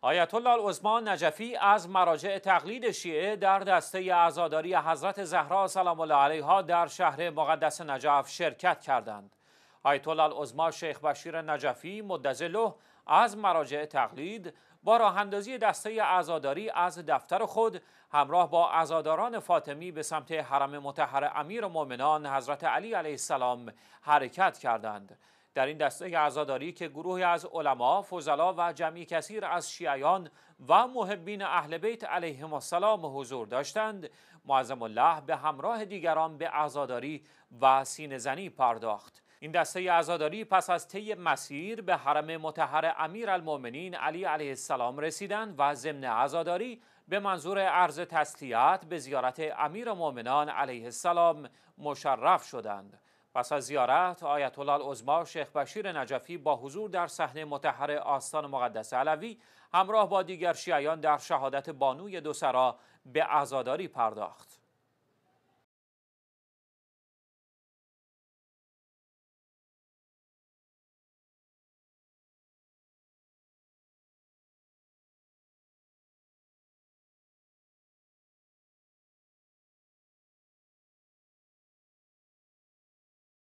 آیت الله نجفی از مراجع تقلید شیعه در دسته عزاداری حضرت زهرا سلام الله علیها در شهر مقدس نجف شرکت کردند. آیت الله العظما شیخ بشیر نجفی مدزله از مراجع تقلید با راهاندازی دسته عزاداری از دفتر خود همراه با عزاداران فاطمی به سمت حرم متحر امیر مؤمنان حضرت علی علیه السلام حرکت کردند. در این دسته عزاداری که گروهی از علما، فضلا و جمعی کثیر از شیعیان و محبین اهل بیت علیهم السلام حضور داشتند، معظم الله به همراه دیگران به عزاداری و سینزنی پرداخت. این دسته عزاداری پس از طی مسیر به حرم متحر امیر المومنین علی علیه السلام رسیدند و ضمن عزاداری به منظور عرض تسلیت به زیارت امیر مومنان علیه السلام مشرف شدند. پس از زیارت آیت الله شیخ بشیر نجفی با حضور در صحنه متحر آستان مقدس علوی همراه با دیگر شیعیان در شهادت بانوی دوسرا به عزاداری پرداخت